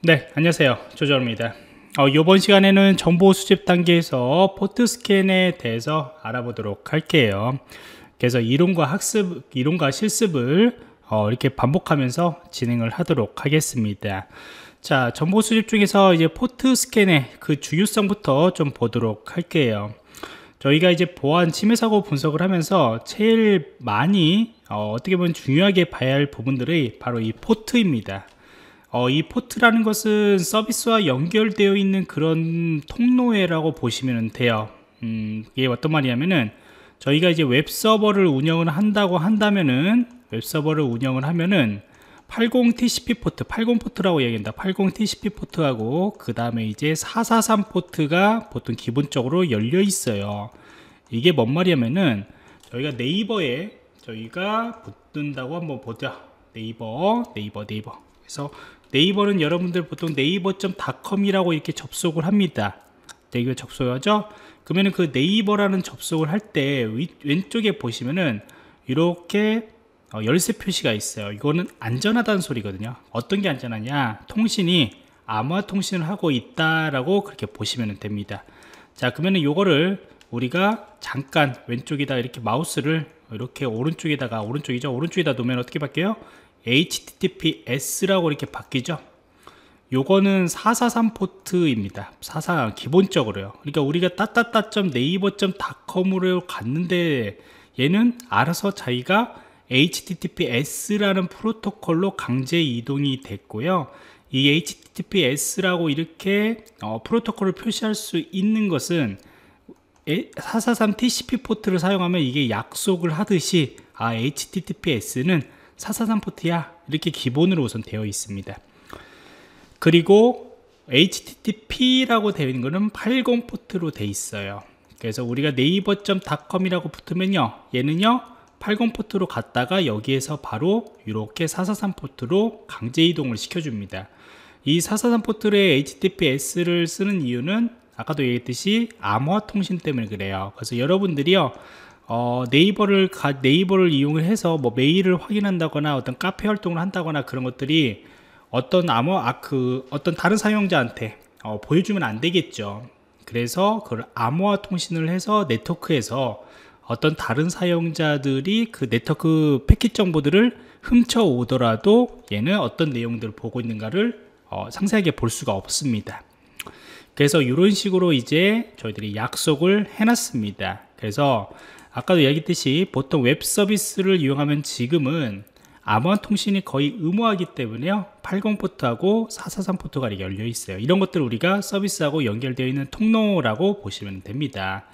네, 안녕하세요. 조절입니다. 어, 이번 시간에는 정보 수집 단계에서 포트 스캔에 대해서 알아보도록 할게요. 그래서 이론과 학습, 이론과 실습을 어, 이렇게 반복하면서 진행을 하도록 하겠습니다. 자, 정보 수집 중에서 이제 포트 스캔의 그 중요성부터 좀 보도록 할게요. 저희가 이제 보안 침해 사고 분석을 하면서 제일 많이 어, 어떻게 보면 중요하게 봐야 할 부분들이 바로 이 포트입니다. 어, 이 포트라는 것은 서비스와 연결되어 있는 그런 통로에라고 보시면 돼요. 음, 이게 어떤 말이냐면은 저희가 이제 웹 서버를 운영을 한다고 한다면은 웹 서버를 운영을 하면은 80 TCP 포트, 80 포트라고 얘기한다. 80 TCP 포트하고 그 다음에 이제 443 포트가 보통 기본적으로 열려 있어요. 이게 뭔 말이냐면은 저희가 네이버에 저희가 붙는다고 한번 보자. 네이버, 네이버, 네이버. 그래서 네이버는 여러분들 보통 네이버.com이라고 이렇게 접속을 합니다. 네이버 접속하죠? 그러면 그 네이버라는 접속을 할 때 왼쪽에 보시면은 이렇게 어, 열쇠 표시가 있어요. 이거는 안전하다는 소리거든요. 어떤 게 안전하냐? 통신이 암호화 통신을 하고 있다라고 그렇게 보시면 됩니다. 자, 그러면은 요거를 우리가 잠깐 왼쪽에다 이렇게 마우스를 이렇게 오른쪽에다가 오른쪽이죠 오른쪽에다 놓으면 어떻게 바뀌어요 HTTPS라고 이렇게 바뀌죠. 요거는 443 포트입니다. 443 기본적으로요. 그러니까 우리가 따따따.네이버.com으로 갔는데 얘는 알아서 자기가 HTTPS라는 프로토콜로 강제 이동이 됐고요. 이 HTTPS라고 이렇게 어, 프로토콜을 표시할 수 있는 것은 443 TCP 포트를 사용하면 이게 약속을 하듯이 아 HTTPS는 443 포트야 이렇게 기본으로 우선 되어 있습니다 그리고 HTTP라고 되어 있는 거는 80 포트로 되어 있어요 그래서 우리가 네이버.com이라고 붙으면요 얘는요 80 포트로 갔다가 여기에서 바로 이렇게 443 포트로 강제 이동을 시켜줍니다 이 443 포트의 HTTPS를 쓰는 이유는 아까도 얘기했듯이 암호화 통신 때문에 그래요 그래서 여러분들이요 어, 네이버를 가, 네이버를 이용을 해서 뭐 메일을 확인한다거나 어떤 카페 활동을 한다거나 그런 것들이 어떤 암호 아, 크 그 어떤 다른 사용자한테 어, 보여주면 안 되겠죠. 그래서 그걸 암호화 통신을 해서 네트워크에서 어떤 다른 사용자들이 그 네트워크 패킷 정보들을 훔쳐 오더라도 얘는 어떤 내용들을 보고 있는가를 어, 상세하게 볼 수가 없습니다. 그래서 이런 식으로 이제 저희들이 약속을 해놨습니다. 그래서 아까도 얘기했듯이 보통 웹 서비스를 이용하면 지금은 암호화 통신이 거의 의무화기 때문에요. 80 포트하고 443 포트가 이렇게 열려 있어요. 이런 것들 을 우리가 서비스하고 연결되어 있는 통로라고 보시면 됩니다.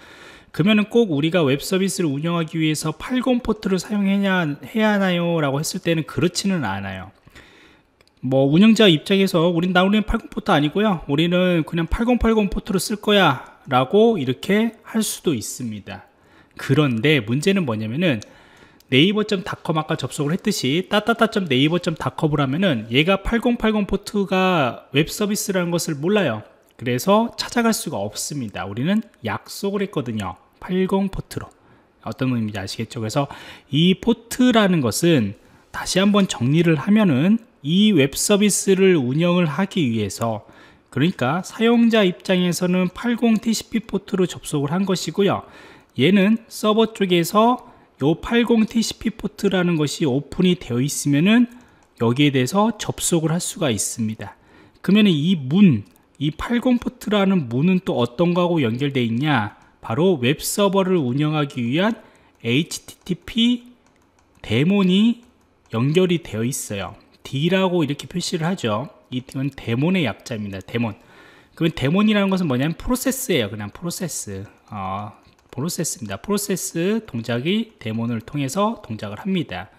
그러면은 꼭 우리가 웹 서비스를 운영하기 위해서 80 포트를 사용해야 해야 하나요? 라고 했을 때는 그렇지는 않아요. 뭐 운영자 입장에서 우린 나 우리는 80 포트 아니고요. 우리는 그냥 8080 포트로 쓸 거야. 라고 이렇게 할 수도 있습니다. 그런데 문제는 뭐냐면은 네이버.com 아까 접속을 했듯이 따따따.네이버.com을 하면은 얘가 8080 포트가 웹 서비스라는 것을 몰라요. 그래서 찾아갈 수가 없습니다. 우리는 약속을 했거든요. 80 포트로. 어떤 의미인지 아시겠죠? 그래서 이 포트라는 것은 다시 한번 정리를 하면은 이 웹 서비스를 운영을 하기 위해서 그러니까 사용자 입장에서는 80 TCP 포트로 접속을 한 것이고요. 얘는 서버 쪽에서 요 80 TCP 포트라는 것이 오픈이 되어 있으면은 여기에 대해서 접속을 할 수가 있습니다. 그러면 이 문, 이 80 포트라는 문은 또 어떤 거하고 연결되어 있냐? 바로 웹 서버를 운영하기 위한 HTTP 데몬이 연결이 되어 있어요. D라고 이렇게 표시를 하죠. 이건 데몬의 약자입니다. 데몬. 그러면 데몬이라는 것은 뭐냐면 프로세스예요. 그냥 프로세스. 어, 프로세스입니다. 프로세스 동작이 데몬을 통해서 동작을 합니다.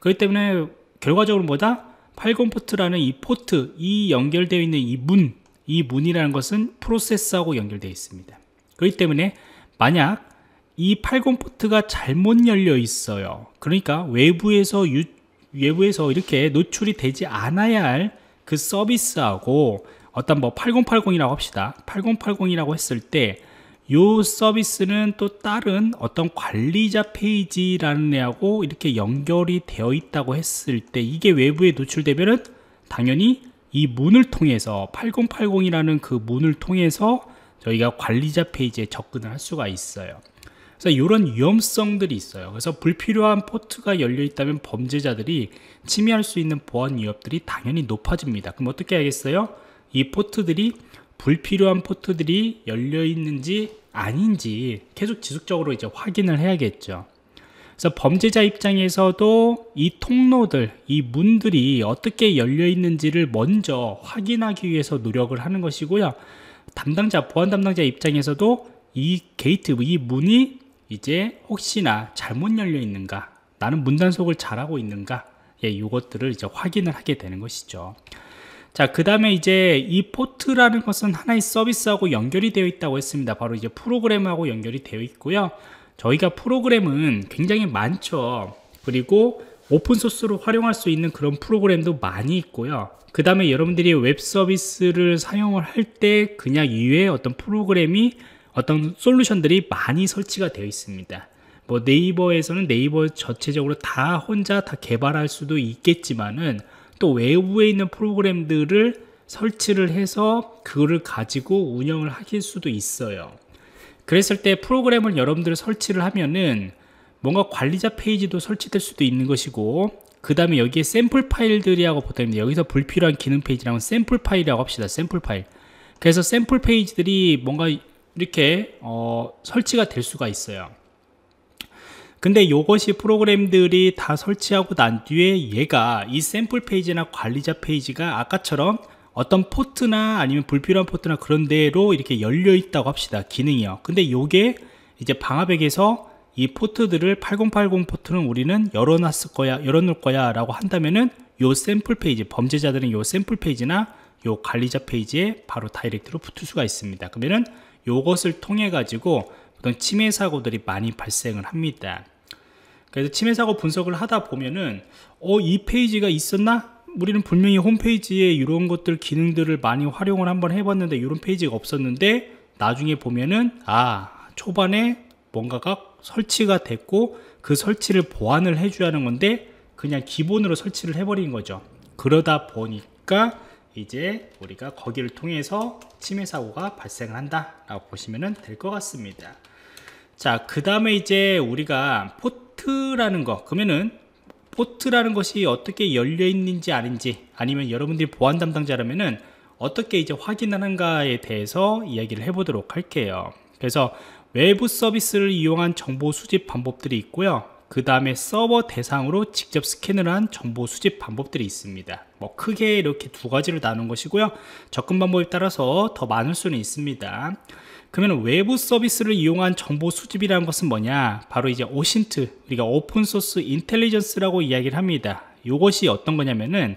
그렇기 때문에 결과적으로 뭐다? 8 0포트라는이 포트, 이 연결되어 있는 이 문, 이 문이라는 것은 프로세스하고 연결되어 있습니다. 그렇기 때문에 만약 이 8 0포트가 잘못 열려 있어요. 그러니까 외부에서 유, 외부에서 이렇게 노출이 되지 않아야 할 그 서비스하고 어떤 뭐 8080이라고 합시다. 8080이라고 했을 때요 서비스는 또 다른 어떤 관리자 페이지라는 애하고 이렇게 연결이 되어 있다고 했을 때 이게 외부에 노출되면은 당연히 이 문을 통해서 8080이라는 그 문을 통해서 저희가 관리자 페이지에 접근을 할 수가 있어요 그래서 이런 위험성들이 있어요 그래서 불필요한 포트가 열려 있다면 범죄자들이 침해할 수 있는 보안 위협들이 당연히 높아집니다 그럼 어떻게 하겠어요? 이 포트들이 불필요한 포트들이 열려 있는지 아닌지 계속 지속적으로 이제 확인을 해야겠죠. 그래서 범죄자 입장에서도 이 통로들, 이 문들이 어떻게 열려 있는지를 먼저 확인하기 위해서 노력을 하는 것이고요. 담당자, 보안 담당자 입장에서도 이 게이트, 이 문이 이제 혹시나 잘못 열려 있는가, 나는 문 단속을 잘하고 있는가, 예, 이것들을 이제 확인을 하게 되는 것이죠. 자, 그 다음에 이제 이 포트라는 것은 하나의 서비스하고 연결이 되어 있다고 했습니다. 바로 이제 프로그램하고 연결이 되어 있고요. 저희가 프로그램은 굉장히 많죠. 그리고 오픈소스로 활용할 수 있는 그런 프로그램도 많이 있고요. 그 다음에 여러분들이 웹 서비스를 사용을 할 때 그냥 이외에 어떤 프로그램이 어떤 솔루션들이 많이 설치가 되어 있습니다. 뭐 네이버에서는 네이버 자체적으로다 혼자 다 개발할 수도 있겠지만은 또 외부에 있는 프로그램들을 설치를 해서 그거를 가지고 운영을 하실 수도 있어요. 그랬을 때 프로그램을 여러분들 설치를 하면은 뭔가 관리자 페이지도 설치될 수도 있는 것이고 그 다음에 여기에 샘플 파일들이라고 보다는 여기서 불필요한 기능 페이지라고 샘플 파일이라고 합시다. 샘플 파일. 그래서 샘플 페이지들이 뭔가 이렇게 어, 설치가 될 수가 있어요. 근데 이것이 프로그램들이 다 설치하고 난 뒤에 얘가 이 샘플 페이지나 관리자 페이지가 아까처럼 어떤 포트나 아니면 불필요한 포트나 그런 데로 이렇게 열려 있다고 합시다 기능이요 근데 이게 이제 방화벽에서 이 포트들을 8080 포트는 우리는 열어놨을 거야 열어놓을 거야 라고 한다면은 요 샘플 페이지 범죄자들은 요 샘플 페이지나 요 관리자 페이지에 바로 다이렉트로 붙을 수가 있습니다 그러면은 요것을 통해 가지고 어떤 침해 사고들이 많이 발생을 합니다 그래서 침해 사고 분석을 하다 보면은 어 이 페이지가 있었나? 우리는 분명히 홈페이지에 이런 것들 기능들을 많이 활용을 한번 해봤는데 이런 페이지가 없었는데 나중에 보면은 아 초반에 뭔가가 설치가 됐고 그 설치를 보완을 해줘야 하는 건데 그냥 기본으로 설치를 해버린 거죠 그러다 보니까 이제 우리가 거기를 통해서 침해 사고가 발생한다 라고 보시면 될 것 같습니다 자 그 다음에 이제 우리가 포 포트라는 거 그러면은 포트라는 것이 어떻게 열려 있는지 아닌지 아니면 여러분들이 보안 담당자라면은 어떻게 이제 확인하는가에 대해서 이야기를 해보도록 할게요 그래서 외부 서비스를 이용한 정보 수집 방법들이 있고요 그 다음에 서버 대상으로 직접 스캔을 한 정보 수집 방법들이 있습니다 뭐 크게 이렇게 두가지를 나눈 것이고요 접근 방법에 따라서 더 많을 수는 있습니다 그러면 외부 서비스를 이용한 정보 수집이라는 것은 뭐냐? 바로 이제 오신트, 우리가 오픈 소스 인텔리전스라고 이야기를 합니다. 이것이 어떤 거냐면은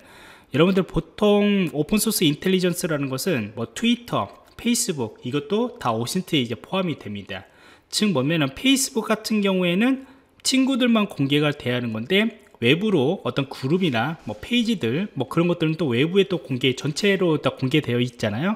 여러분들 보통 오픈 소스 인텔리전스라는 것은 뭐 트위터, 페이스북 이것도 다 오신트에 이제 포함이 됩니다. 즉뭐면 페이스북 같은 경우에는 친구들만 공개가 돼야 하는 건데 외부로 어떤 그룹이나 뭐 페이지들 뭐 그런 것들은 또 외부에 또 공개 전체로 다 공개되어 있잖아요.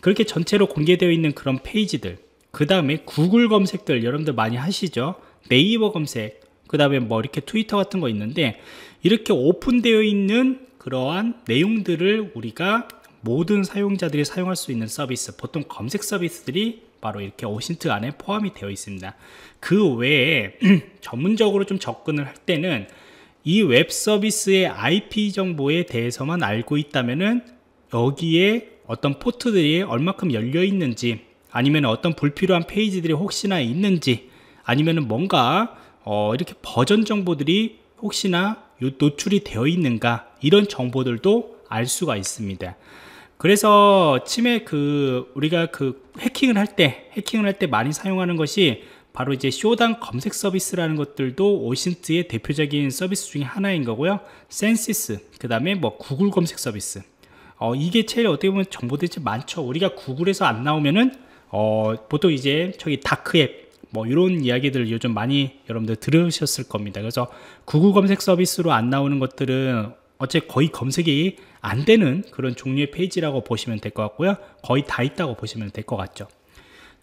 그렇게 전체로 공개되어 있는 그런 페이지들 그 다음에 구글 검색들 여러분들 많이 하시죠 네이버 검색 그 다음에 뭐 이렇게 트위터 같은 거 있는데 이렇게 오픈되어 있는 그러한 내용들을 우리가 모든 사용자들이 사용할 수 있는 서비스 보통 검색 서비스들이 바로 이렇게 오신트 안에 포함이 되어 있습니다 그 외에 전문적으로 좀 접근을 할 때는 이 웹 서비스의 IP 정보에 대해서만 알고 있다면은 여기에 어떤 포트들이 얼마큼 열려 있는지 아니면 어떤 불필요한 페이지들이 혹시나 있는지 아니면 뭔가 어 이렇게 버전 정보들이 혹시나 노출이 되어 있는가 이런 정보들도 알 수가 있습니다 그래서 침해 그 우리가 그 해킹을 할 때 해킹을 할 때 많이 사용하는 것이 바로 이제 쇼당 검색 서비스라는 것들도 오신트의 대표적인 서비스 중에 하나인 거고요 센시스 그 다음에 뭐 구글 검색 서비스 어, 이게 제일 어떻게 보면 정보들이 많죠. 우리가 구글에서 안 나오면은 어, 보통 이제 저기 다크앱 뭐 이런 이야기들 요즘 많이 여러분들 들으셨을 겁니다. 그래서 구글 검색 서비스로 안 나오는 것들은 어째 거의 검색이 안 되는 그런 종류의 페이지라고 보시면 될 것 같고요. 거의 다 있다고 보시면 될 것 같죠.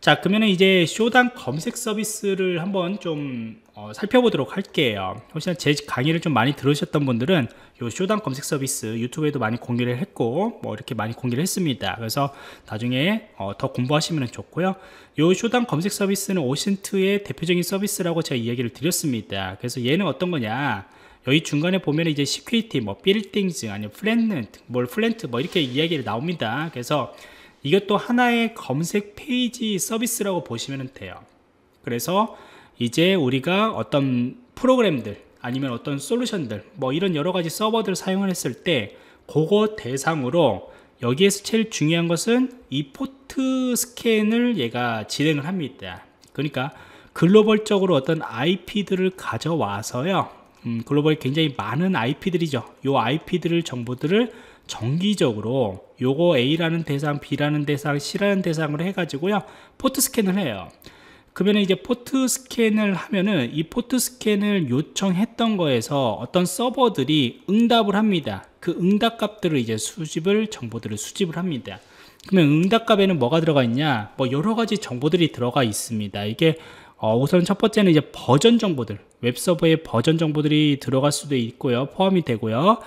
자 그러면 이제 쇼당 검색 서비스를 한번 좀 어, 살펴보도록 할게요 혹시나 제 강의를 좀 많이 들으셨던 분들은 요쇼당 검색 서비스 유튜브에도 많이 공개를 했고 뭐 이렇게 많이 공개를 했습니다 그래서 나중에 어, 더 공부하시면 좋고요 요쇼당 검색 서비스는 오신트의 대표적인 서비스라고 제가 이야기를 드렸습니다 그래서 얘는 어떤 거냐 여기 중간에 보면 이제 시큐리티 뭐 빌딩즈 아니면 플랜트 뭘 플랜트 뭐 이렇게 이야기를 나옵니다 그래서 이것도 하나의 검색 페이지 서비스라고 보시면 돼요 그래서 이제 우리가 어떤 프로그램들 아니면 어떤 솔루션들 뭐 이런 여러가지 서버들을 사용을 했을 때 그거 대상으로 여기에서 제일 중요한 것은 이 포트 스캔을 얘가 진행을 합니다 그러니까 글로벌적으로 어떤 IP들을 가져와서요 음, 글로벌 굉장히 많은 IP들이죠 이 IP들을 정보들을 정기적으로 요거 A라는 대상, B라는 대상, C라는 대상으로 해가지고요. 포트 스캔을 해요. 그러면 이제 포트 스캔을 하면은 이 포트 스캔을 요청했던 거에서 어떤 서버들이 응답을 합니다. 그 응답 값들을 이제 수집을, 정보들을 수집을 합니다. 그러면 응답값에는 뭐가 들어가 있냐? 뭐 여러 가지 정보들이 들어가 있습니다. 이게 어, 우선 첫 번째는 이제 버전 정보들, 웹서버의 버전 정보들이 들어갈 수도 있고요. 포함이 되고요.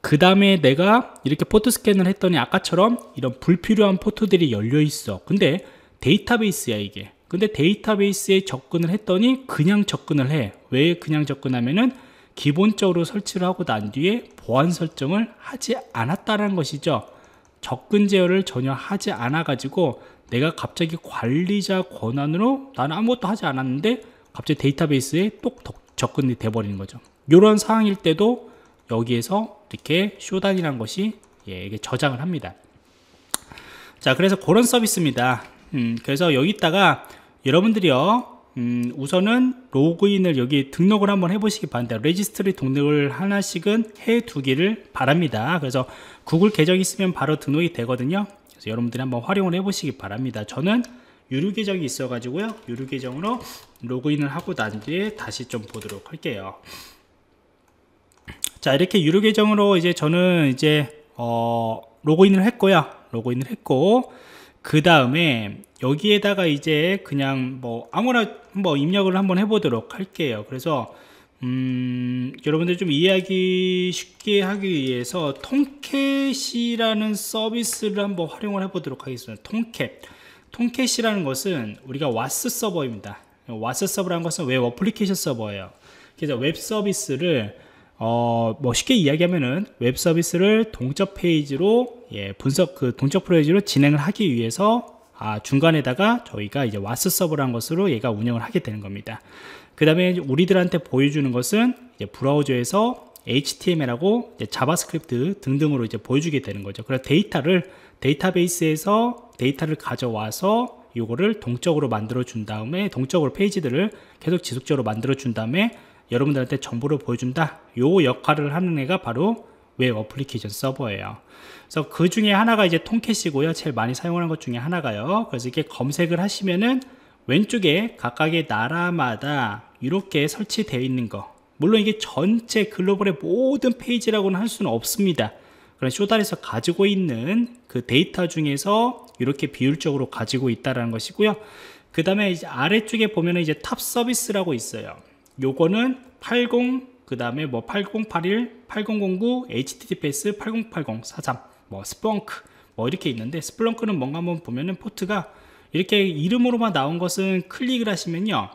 그 다음에 내가 이렇게 포트 스캔을 했더니 아까처럼 이런 불필요한 포트들이 열려 있어 근데 데이터베이스야 이게 근데 데이터베이스에 접근을 했더니 그냥 접근을 해 왜 그냥 접근하면은 기본적으로 설치를 하고 난 뒤에 보안 설정을 하지 않았다는 것이죠 접근 제어를 전혀 하지 않아 가지고 내가 갑자기 관리자 권한으로 나는 아무것도 하지 않았는데 갑자기 데이터베이스에 똑 접근이 돼 버리는 거죠 이런 상황일 때도 여기에서 이렇게 쇼단이란 것이 예, 게 저장을 합니다. 자, 그래서 그런 서비스입니다. 음, 그래서 여기다가 여러분들이요, 음, 우선은 로그인을 여기 등록을 한번 해보시기 바랍니다. 레지스트리 등록을 하나씩은 해 두기를 바랍니다. 그래서 구글 계정 있으면 바로 등록이 되거든요. 그래서 여러분들이 한번 활용을 해보시기 바랍니다. 저는 유료 계정이 있어가지고요, 유료 계정으로 로그인을 하고 난 뒤에 다시 좀 보도록 할게요. 자, 이렇게 유료 계정으로 이제 저는 이제, 어, 로그인을 했고요. 로그인을 했고, 그 다음에 여기에다가 이제 그냥 뭐 아무나 뭐 입력을 한번 해보도록 할게요. 그래서, 음, 여러분들 좀 이해하기 쉽게 하기 위해서 통캣이라는 서비스를 한번 활용을 해보도록 하겠습니다. 통캣. 통캣이라는 것은 우리가 와스 서버입니다. 와스 서버라는 것은 웹 어플리케이션 서버예요. 그래서 웹 서비스를 어, 뭐 쉽게 이야기하면은 웹 서비스를 동적 페이지로 예, 분석 그 동적 페이지로 진행을 하기 위해서 아, 중간에다가 저희가 이제 와스 서버라는 것으로 얘가 운영을 하게 되는 겁니다. 그 다음에 우리들한테 보여주는 것은 이제 브라우저에서 HTML하고 이제 자바스크립트 등등으로 이제 보여주게 되는 거죠. 그래서 데이터를 데이터베이스에서 데이터를 가져와서 이거를 동적으로 만들어 준 다음에 동적으로 페이지들을 계속 지속적으로 만들어 준 다음에 여러분들한테 정보를 보여준다. 요 역할을 하는 애가 바로 웹 어플리케이션 서버예요. 그래서 그 중에 하나가 이제 통캣이고요. 제일 많이 사용하는 것 중에 하나가요. 그래서 이렇게 검색을 하시면은 왼쪽에 각각의 나라마다 이렇게 설치되어 있는 거. 물론 이게 전체 글로벌의 모든 페이지라고는 할 수는 없습니다. 그런 쇼달에서 가지고 있는 그 데이터 중에서 이렇게 비율적으로 가지고 있다는 것이고요. 그 다음에 이제 아래쪽에 보면 은 이제 탑 서비스라고 있어요. 요거는 80그 다음에 뭐 8081, 8009, HTTPS, 8080, 43, 뭐스펑크뭐 이렇게 있는데 스펑크는 뭔가 한번 보면은 포트가 이렇게 이름으로만 나온 것은 클릭을 하시면요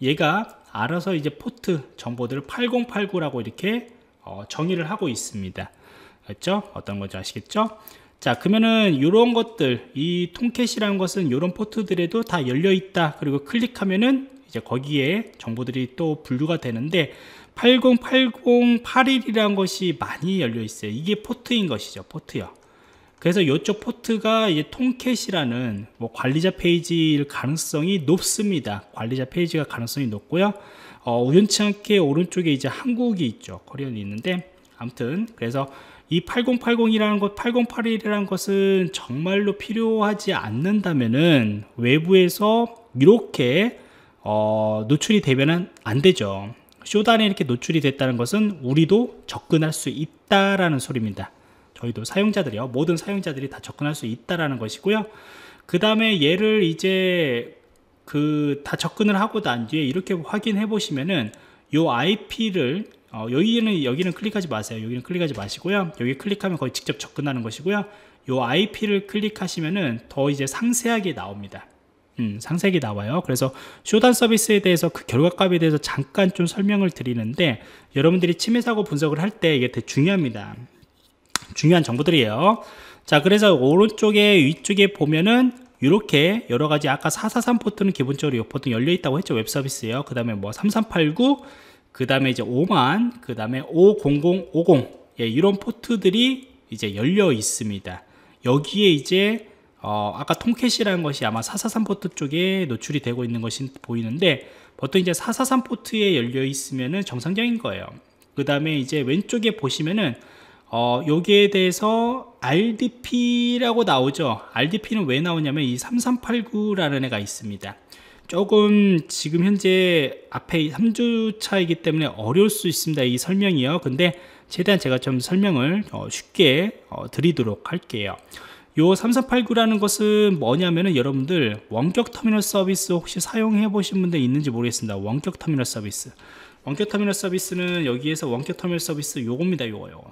얘가 알아서 이제 포트 정보들을 8089라고 이렇게 어, 정의를 하고 있습니다 그렇죠 어떤 건지 아시겠죠 자 그러면은 이런 것들 이통켓이라는 것은 이런 포트들에도 다 열려 있다 그리고 클릭하면은 이제 거기에 정보들이 또 분류가 되는데 8 0 8 0 8 1이라는 것이 많이 열려 있어요. 이게 포트인 것이죠. 포트요. 그래서 이쪽 포트가 이제 통캣이라는 뭐 관리자 페이지일 가능성이 높습니다. 관리자 페이지가 가능성이 높고요. 어, 우연치 않게 오른쪽에 이제 한국이 있죠. 코리언이 있는데 아무튼 그래서 이 8080이라는 것, 8081이라는 것은 정말로 필요하지 않는다면은 외부에서 이렇게 어, 노출이 되면은 안 되죠. 쇼단에 이렇게 노출이 됐다는 것은 우리도 접근할 수 있다라는 소리입니다. 저희도 사용자들이요. 모든 사용자들이 다 접근할 수 있다라는 것이고요. 그 다음에 얘를 이제 그 다 접근을 하고 난 뒤에 이렇게 확인해 보시면은 요 IP를 어, 여기는 여기는 클릭하지 마세요. 여기는 클릭하지 마시고요. 여기 클릭하면 거의 직접 접근하는 것이고요. 요 IP를 클릭하시면은 더 이제 상세하게 나옵니다. 음, 상세히 나와요. 그래서 쇼단 서비스에 대해서 그 결과값에 대해서 잠깐 좀 설명을 드리는데 여러분들이 침해 사고 분석을 할 때 이게 되게 중요합니다. 중요한 정보들이에요. 자, 그래서 오른쪽에 위쪽에 보면은 이렇게 여러 가지 아까 443 포트는 기본적으로 보통 열려 있다고 했죠. 웹 서비스요. 에 그다음에 뭐 3389, 그다음에 이제 5만, 그다음에 50050 예, 이런 포트들이 이제 열려 있습니다. 여기에 이제 어, 아까 통캐시라는 것이 아마 443 포트 쪽에 노출이 되고 있는 것이 보이는데 보통 이제 443 포트에 열려 있으면은 정상적인 거예요. 그 다음에 이제 왼쪽에 보시면은 어, 여기에 대해서 RDP라고 나오죠. RDP는 왜 나오냐면 이 3389라는 애가 있습니다. 조금 지금 현재 앞에 3주차이기 때문에 어려울 수 있습니다. 이 설명이요. 근데 최대한 제가 좀 설명을 어, 쉽게 어, 드리도록 할게요. 요 3389라는 것은 뭐냐면은 여러분들 원격 터미널 서비스 혹시 사용해 보신 분들 있는지 모르겠습니다. 원격 터미널 서비스. 원격 터미널 서비스는 여기에서 원격 터미널 서비스 요겁니다. 요거요.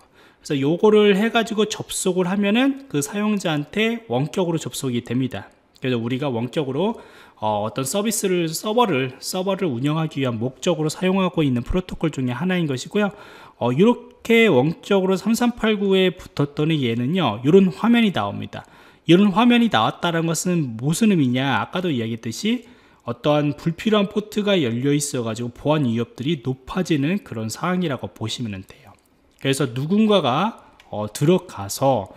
그래서 요거를 해 가지고 접속을 하면은 그 사용자한테 원격으로 접속이 됩니다. 그래서 우리가 원격으로 어, 떤 서비스를 서버를 서버를 운영하기 위한 목적으로 사용하고 있는 프로토콜 중에 하나인 것이고요. 어, 이렇게 원격으로 3389에 붙었더니 얘는요 이런 화면이 나옵니다 이런 화면이 나왔다는 것은 무슨 의미냐 아까도 이야기했듯이 어떠한 불필요한 포트가 열려 있어 가지고 보안 위협들이 높아지는 그런 상황이라고 보시면 돼요 그래서 누군가가 어, 들어가서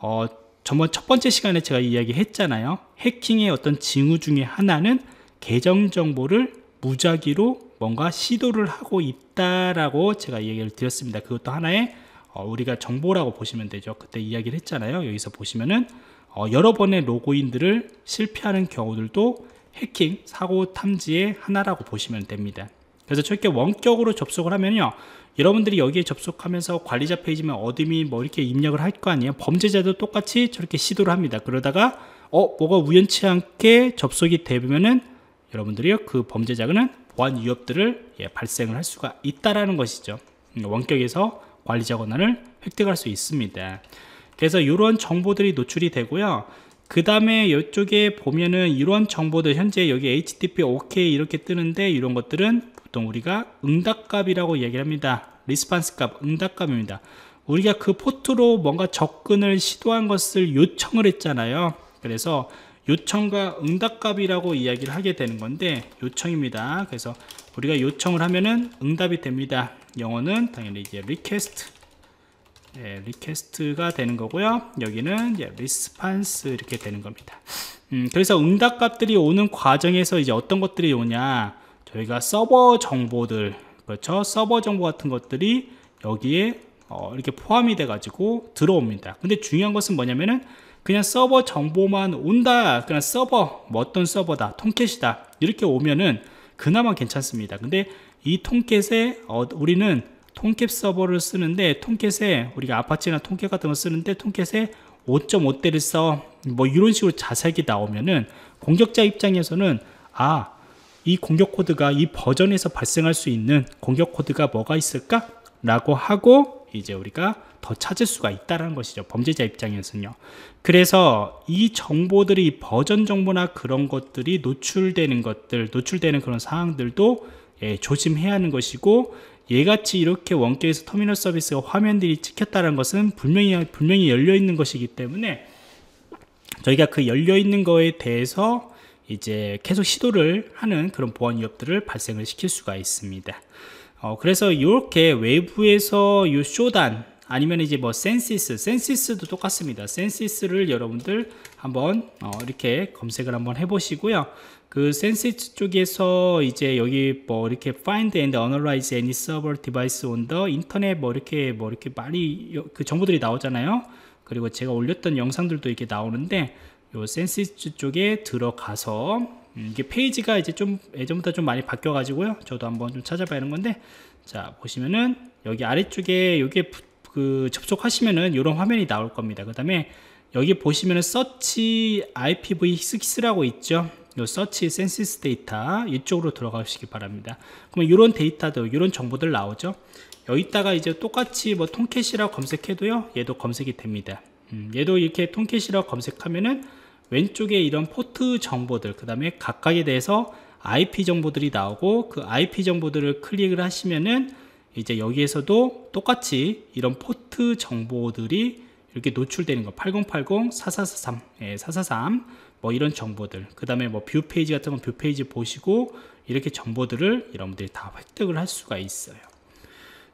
어, 저번 첫 번째 시간에 제가 이야기했잖아요 해킹의 어떤 징후 중에 하나는 계정 정보를 무작위로 뭔가 시도를 하고 있다라고 제가 얘기를 드렸습니다. 그것도 하나의 어, 우리가 정보라고 보시면 되죠. 그때 이야기를 했잖아요. 여기서 보시면은 어, 여러 번의 로그인들을 실패하는 경우들도 해킹 사고 탐지의 하나라고 보시면 됩니다. 그래서 저렇게 원격으로 접속을 하면요. 여러분들이 여기에 접속하면서 관리자 페이지면 어드이뭐 이렇게 입력을 할 거 아니에요. 범죄자도 똑같이 저렇게 시도를 합니다. 그러다가 어 뭐가 우연치 않게 접속이 되면은 여러분들이요 그 범죄자는 보안 위협들을 예, 발생을 할 수가 있다라는 것이죠. 음, 원격에서 관리자 권한을 획득할 수 있습니다. 그래서 이런 정보들이 노출이 되고요. 그 다음에 이쪽에 보면은 이런 정보들 현재 여기 HTTP OK 이렇게 뜨는데 이런 것들은 보통 우리가 응답값이라고 얘기를 합니다. 리스판스 값, 응답값입니다. 우리가 그 포트로 뭔가 접근을 시도한 것을 요청을 했잖아요. 그래서 요청과 응답값이라고 이야기를 하게 되는 건데 요청입니다. 그래서 우리가 요청을 하면은 응답이 됩니다. 영어는 당연히 이제 request 예, 리퀘스트가 되는 거고요 여기는 이제 리스판스 이렇게 되는 겁니다 음, 그래서 응답값들이 오는 과정에서 이제 어떤 것들이 오냐 저희가 서버 정보들 그렇죠 서버 정보 같은 것들이 여기에 어, 이렇게 포함이 돼 가지고 들어옵니다 근데 중요한 것은 뭐냐면은 그냥 서버 정보만 온다 그냥 서버 뭐 어떤 서버다 통켓이다 이렇게 오면은 그나마 괜찮습니다 근데 이 통켓에 어, 우리는 통켓 서버를 쓰는데 통켓에 우리가 아파치나 통켓 같은 거 쓰는데 통켓에 5.5대를 써 뭐 이런 식으로 자세하게 나오면은 공격자 입장에서는 아 이 공격 코드가 이 버전에서 발생할 수 있는 공격 코드가 뭐가 있을까 라고 하고 이제 우리가 더 찾을 수가 있다는 것이죠. 범죄자 입장에서는요. 그래서 이 정보들이 버전 정보나 그런 것들이 노출되는 것들, 노출되는 그런 사항들도 예, 조심해야 하는 것이고 얘같이 이렇게 원격에서 터미널 서비스가 화면들이 찍혔다는 것은 분명히 분명히 열려 있는 것이기 때문에 저희가 그 열려 있는 거에 대해서 이제 계속 시도를 하는 그런 보안 위협들을 발생을 시킬 수가 있습니다. 어, 그래서 이렇게 외부에서 이 쇼단 아니면 이제 뭐 센시스, 센시스도 똑같습니다. 센시스를 여러분들 한번 어, 이렇게 검색을 한번 해보시고요. 그 센시스 쪽에서 이제 여기 뭐 이렇게 find and analyze any server device on the internet 뭐 이렇게 뭐 이렇게 많이 그 정보들이 나오잖아요. 그리고 제가 올렸던 영상들도 이렇게 나오는데 요 센시스 쪽에 들어가서 음, 이게 페이지가 이제 좀예전부터좀 많이 바뀌어 가지고요 저도 한번 좀 찾아봐야 하는 건데 자 보시면은 여기 아래쪽에 여게에 그 접속하시면은 이런 화면이 나올 겁니다. 그 다음에 여기 보시면은 서치 IPv 6라고 있죠. 요 서치 센시스 데이터 이쪽으로 들어가시기 바랍니다. 그러면 이런 데이터도 이런 정보들 나오죠. 여기다가 이제 똑같이 뭐 통캣이라고 검색해도요. 얘도 검색이 됩니다. 음, 얘도 이렇게 통캣이라고 검색하면은 왼쪽에 이런 포트 정보들 그 다음에 각각에 대해서 IP 정보들이 나오고 그 IP 정보들을 클릭을 하시면은 이제 여기에서도 똑같이 이런 포트 정보들이 이렇게 노출되는 거 8080, 4443, 예, 443, 뭐 이런 정보들 그 다음에 뭐 뷰 페이지 같은 건 뷰 페이지 보시고 이렇게 정보들을 여러분들이 다 획득을 할 수가 있어요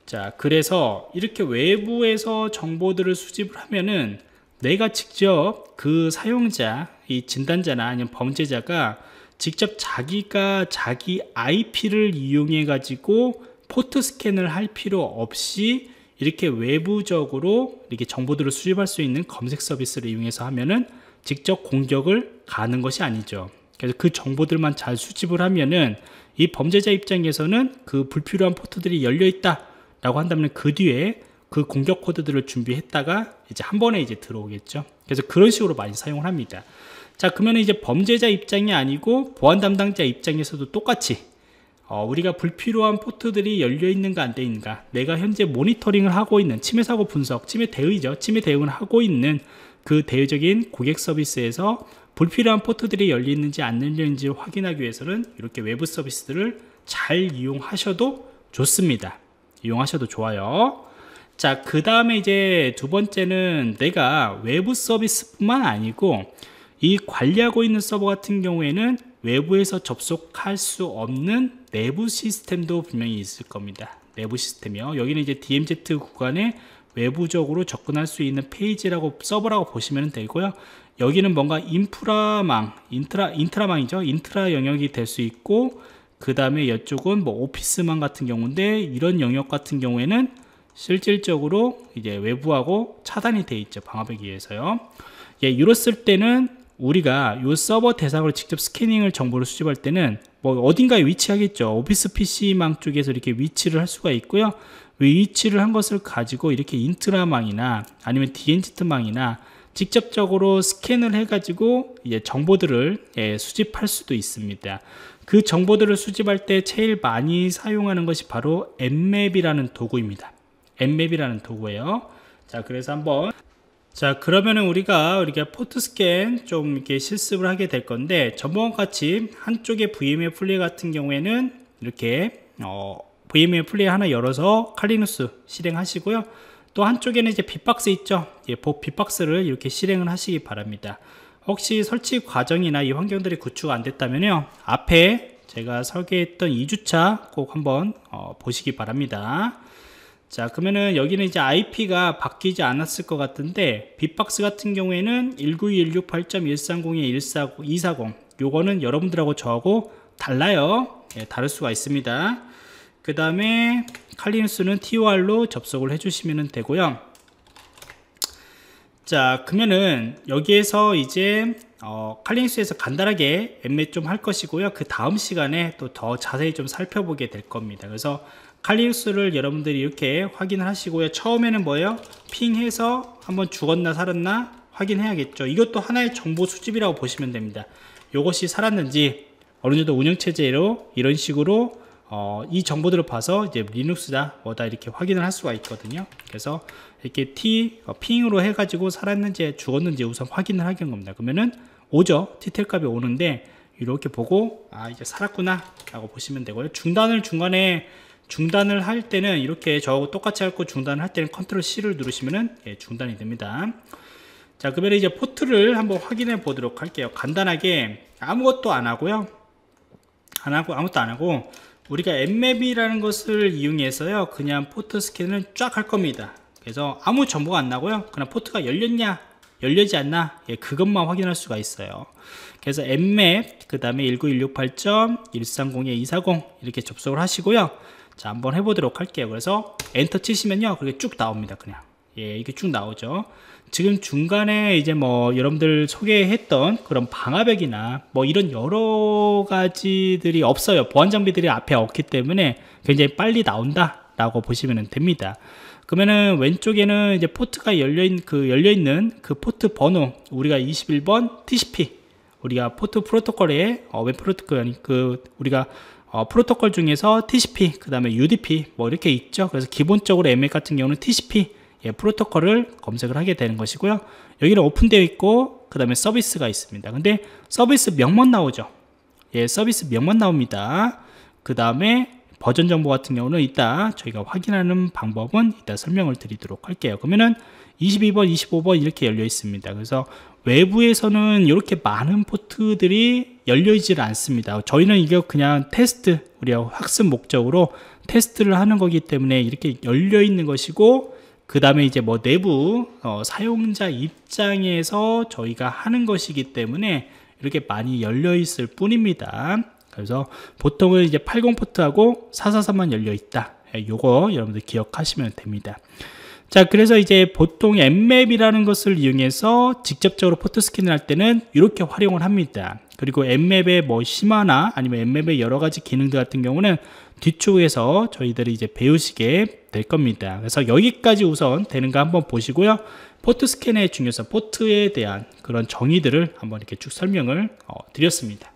자 그래서 이렇게 외부에서 정보들을 수집을 하면은 내가 직접 그 사용자 이 진단자나 아니면 범죄자가 직접 자기가 자기 IP를 이용해 가지고 포트 스캔을 할 필요 없이 이렇게 외부적으로 이렇게 정보들을 수집할 수 있는 검색 서비스를 이용해서 하면은 직접 공격을 가는 것이 아니죠. 그래서 그 정보들만 잘 수집을 하면은 이 범죄자 입장에서는 그 불필요한 포트들이 열려 있다 라고 한다면 그 뒤에 그 공격 코드들을 준비했다가 이제 한 번에 이제 들어오겠죠. 그래서 그런 식으로 많이 사용을 합니다. 자, 그러면 이제 범죄자 입장이 아니고 보안 담당자 입장에서도 똑같이 어, 우리가 불필요한 포트들이 열려 있는가 안돼 있는가 내가 현재 모니터링을 하고 있는 침해 사고 분석 침해 대응이죠 침해 대응을 하고 있는 그 대외적인 고객 서비스에서 불필요한 포트들이 열려 있는지 안 열려 있는지 확인하기 위해서는 이렇게 외부 서비스들을 잘 이용하셔도 좋습니다 이용하셔도 좋아요 자그 다음에 이제 두 번째는 내가 외부 서비스뿐만 아니고 이 관리하고 있는 서버 같은 경우에는 외부에서 접속할 수 없는 내부 시스템도 분명히 있을 겁니다. 내부 시스템이요. 여기는 이제 DMZ 구간에 외부적으로 접근할 수 있는 페이지라고 서버라고 보시면 되고요. 여기는 뭔가 인프라망, 인트라 인트라망이죠. 인트라 영역이 될 수 있고 그 다음에 이쪽은 뭐 오피스망 같은 경우인데 이런 영역 같은 경우에는 실질적으로 이제 외부하고 차단이 돼 있죠 방화벽에 의해서요. 예, 이랬을 때는 우리가 이 서버 대상으로 직접 스캐닝을 정보를 수집할 때는 뭐 어딘가에 위치하겠죠. 오피스 PC망 쪽에서 이렇게 위치를 할 수가 있고요. 위치를 한 것을 가지고 이렇게 인트라망이나 아니면 디엔지트망이나 직접적으로 스캔을 해가지고 이제 정보들을 예, 수집할 수도 있습니다. 그 정보들을 수집할 때 제일 많이 사용하는 것이 바로 엠맵이라는 도구입니다. 엠맵이라는 도구예요. 자, 그래서 한번 자 그러면은 우리가 우리가 포트 스캔 좀 이렇게 실습을 하게 될 건데 전번 같이 한쪽에 VM의 플레이 같은 경우에는 이렇게 어, VM의 플레이 하나 열어서 칼리누스 실행하시고요 또 한쪽에는 이제 빗박스 있죠 예, 빗박스를 이렇게 실행을 하시기 바랍니다 혹시 설치 과정이나 이 환경들이 구축 안 됐다면요 앞에 제가 설계했던 2주차 꼭 한번 어, 보시기 바랍니다 자 그러면은 여기는 이제 IP가 바뀌지 않았을 것 같은데 빅박스 같은 경우에는 19168.130에 140, 이거는 여러분들하고 저하고 달라요 예, 다를 수가 있습니다 그 다음에 칼리누스는 TOR로 접속을 해주시면 되고요 자 그러면은 여기에서 이제 어, 칼리누스에서 간단하게 엠넷 좀할 것이고요 그 다음 시간에 또 더 자세히 좀 살펴보게 될 겁니다 그래서 칼리우스를 여러분들이 이렇게 확인을 하시고요 처음에는 뭐예요? 핑해서 한번 죽었나 살았나 확인해야겠죠 이것도 하나의 정보 수집이라고 보시면 됩니다 이것이 살았는지 어느 정도 운영체제로 이런 식으로 어, 이 정보들을 봐서 이제 리눅스다 뭐다 이렇게 확인을 할 수가 있거든요 그래서 이렇게 t 어, 핑으로 해가지고 살았는지 죽었는지 우선 확인을 하게 한 겁니다 그러면은 오죠 티텔 값이 오는데 이렇게 보고 아 이제 살았구나 라고 보시면 되고요 중단을 중간에 중단을 할 때는 이렇게 저하고 똑같이 할 거 중단할 때는 컨트롤 C를 누르시면 예, 중단이 됩니다. 자 그러면 이제 포트를 한번 확인해 보도록 할게요. 간단하게 아무것도 안 하고요. 안 하고 아무것도 안 하고 우리가 앱맵이라는 것을 이용해서요 그냥 포트 스캔을 쫙 할 겁니다 그래서 아무 정보가 안 나고요 그냥 포트가 열렸냐 열리지 않나 예, 그것만 확인할 수가 있어요 그래서 앱맵 그 다음에 19168.130에 240 이렇게 접속을 하시고요 자, 한번 해보도록 할게요. 그래서 엔터 치시면요. 그게 쭉 나옵니다. 그냥. 예, 이게 쭉 나오죠. 지금 중간에 이제 뭐 여러분들 소개했던 그런 방화벽이나 뭐 이런 여러 가지들이 없어요. 보안 장비들이 앞에 없기 때문에 굉장히 빨리 나온다라고 보시면 됩니다. 그러면은 왼쪽에는 이제 포트가 열려있는 그 열려있는 그 포트 번호 우리가 21번 TCP 우리가 포트 프로토콜에 어, 웹 프로토콜 그 우리가 어, 프로토콜 중에서 TCP, 그 다음에 UDP 뭐 이렇게 있죠. 그래서 기본적으로 ML 같은 경우는 TCP 예, 프로토콜을 검색을 하게 되는 것이고요. 여기는 오픈되어 있고 그 다음에 서비스가 있습니다. 근데 서비스 명만 나오죠. 예, 서비스 명만 나옵니다. 그 다음에 버전 정보 같은 경우는 이따 저희가 확인하는 방법은 이따 설명을 드리도록 할게요. 그러면은 22번, 25번 이렇게 열려 있습니다. 그래서 외부에서는 이렇게 많은 포트들이 열려있질 않습니다. 저희는 이게 그냥 테스트, 우리가 학습 목적으로 테스트를 하는 거기 때문에 이렇게 열려있는 것이고, 그 다음에 이제 뭐 내부 어, 사용자 입장에서 저희가 하는 것이기 때문에 이렇게 많이 열려있을 뿐입니다. 그래서 보통은 이제 80포트하고 443만 열려있다. 예, 요거 여러분들 기억하시면 됩니다. 자, 그래서 이제 보통 앱맵이라는 것을 이용해서 직접적으로 포토 스캔을 할 때는 이렇게 활용을 합니다. 그리고 앱맵의 뭐 심화나 아니면 앱맵의 여러 가지 기능들 같은 경우는 뒤쪽에서 저희들이 이제 배우시게 될 겁니다. 그래서 여기까지 우선 되는거 한번 보시고요. 포트 스캔의 중요성, 포트에 대한 그런 정의들을 한번 이렇게 쭉 설명을 어, 드렸습니다.